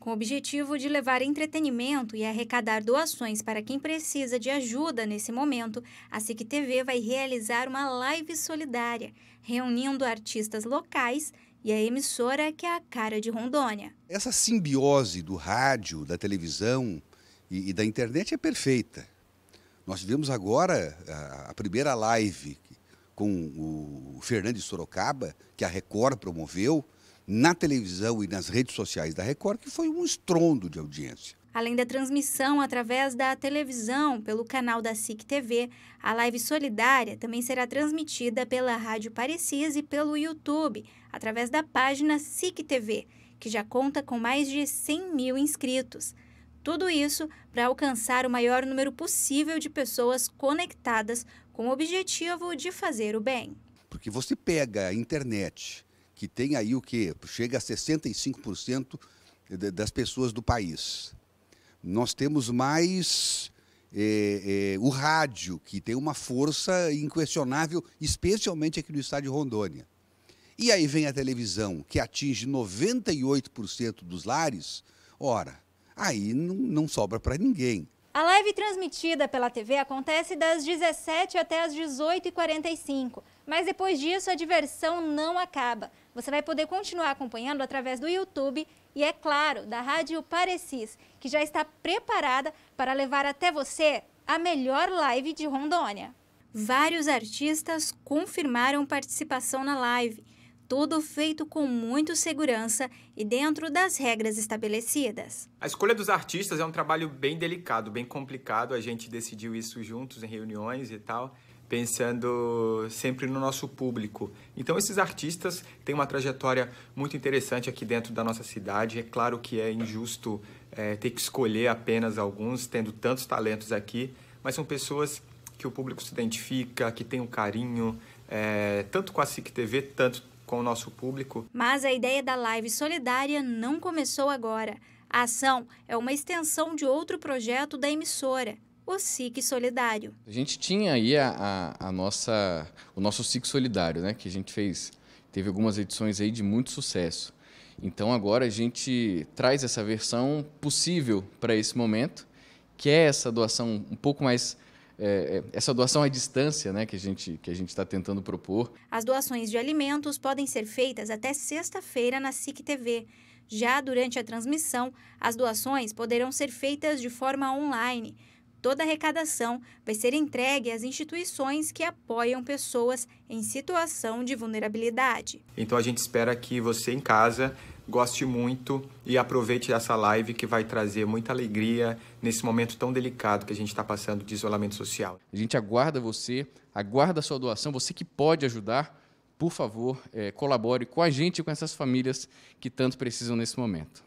com o objetivo de levar entretenimento e arrecadar doações para quem precisa de ajuda nesse momento, a SIC TV vai realizar uma live solidária, reunindo artistas locais e a emissora que é a cara de Rondônia. Essa simbiose do rádio, da televisão e, e da internet é perfeita. Nós tivemos agora a, a primeira live com o de Sorocaba, que a Record promoveu, na televisão e nas redes sociais da Record, que foi um estrondo de audiência. Além da transmissão através da televisão pelo canal da SIC TV, a live solidária também será transmitida pela Rádio Parecis e pelo YouTube, através da página SIC TV, que já conta com mais de 100 mil inscritos. Tudo isso para alcançar o maior número possível de pessoas conectadas com o objetivo de fazer o bem. Porque você pega a internet, que tem aí o quê? Chega a 65% das pessoas do país. Nós temos mais é, é, o rádio, que tem uma força inquestionável, especialmente aqui no estado de Rondônia. E aí vem a televisão, que atinge 98% dos lares. Ora, aí não, não sobra para ninguém. A live transmitida pela TV acontece das 17 até as 18h45 mas depois disso, a diversão não acaba. Você vai poder continuar acompanhando através do YouTube e, é claro, da Rádio Parecis, que já está preparada para levar até você a melhor live de Rondônia. Vários artistas confirmaram participação na live, tudo feito com muita segurança e dentro das regras estabelecidas. A escolha dos artistas é um trabalho bem delicado, bem complicado. A gente decidiu isso juntos em reuniões e tal pensando sempre no nosso público. Então esses artistas têm uma trajetória muito interessante aqui dentro da nossa cidade. É claro que é injusto é, ter que escolher apenas alguns, tendo tantos talentos aqui, mas são pessoas que o público se identifica, que tem um carinho, é, tanto com a SIC TV, tanto com o nosso público. Mas a ideia da live solidária não começou agora. A ação é uma extensão de outro projeto da emissora, o SIC Solidário. A gente tinha aí a, a, a nossa, o nosso SIC Solidário, né, que a gente fez, teve algumas edições aí de muito sucesso. Então agora a gente traz essa versão possível para esse momento, que é essa doação um pouco mais é, é essa doação à distância né, que a gente que a gente está tentando propor. As doações de alimentos podem ser feitas até sexta-feira na SIC TV. Já durante a transmissão, as doações poderão ser feitas de forma online. Toda a arrecadação vai ser entregue às instituições que apoiam pessoas em situação de vulnerabilidade. Então a gente espera que você em casa goste muito e aproveite essa live que vai trazer muita alegria nesse momento tão delicado que a gente está passando de isolamento social. A gente aguarda você, aguarda a sua doação, você que pode ajudar por favor, eh, colabore com a gente e com essas famílias que tanto precisam nesse momento.